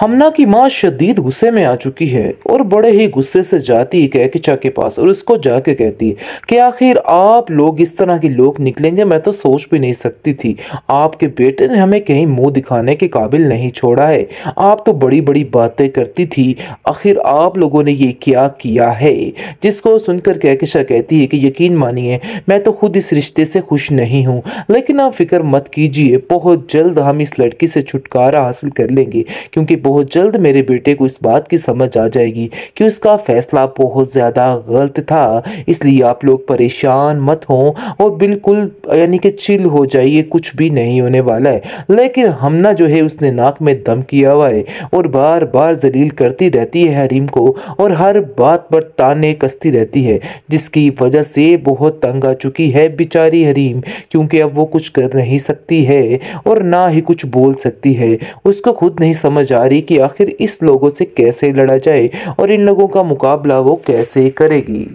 हमना की माँ शदीद गुस्से में आ चुकी है और बड़े ही गुस्से से जाती है कहकिचा के पास और उसको जाके कहती है कि आखिर आप लोग इस तरह के लोग निकलेंगे मैं तो सोच भी नहीं सकती थी आपके बेटे ने हमें कहीं मुंह दिखाने के काबिल नहीं छोड़ा है आप तो बड़ी बड़ी बातें करती थी आखिर आप लोगों ने ये क्या किया है जिसको सुनकर कहकिशा कहती है कि यकीन मानिए मैं तो खुद इस रिश्ते से खुश नहीं हूँ लेकिन आप फिक्र मत कीजिए बहुत जल्द हम इस लड़की से छुटकारा हासिल कर लेंगे क्योंकि बहुत जल्द मेरे बेटे को इस बात की समझ आ जाएगी कि उसका फैसला बहुत ज़्यादा गलत था इसलिए आप लोग परेशान मत हों और बिल्कुल यानी कि चिल हो जाइए कुछ भी नहीं होने वाला है लेकिन हमना जो है उसने नाक में दम किया हुआ है और बार बार जलील करती रहती है हरीम को और हर बात पर ताने कसती रहती है जिसकी वजह से बहुत तंग आ चुकी है बेचारी हरीम क्योंकि अब वो कुछ कर नहीं सकती है और ना ही कुछ बोल सकती है उसको खुद नहीं समझ आ रही करेगी कि आखिर इस लोगों से कैसे लड़ा जाए और इन लोगों का मुकाबला वो कैसे करेगी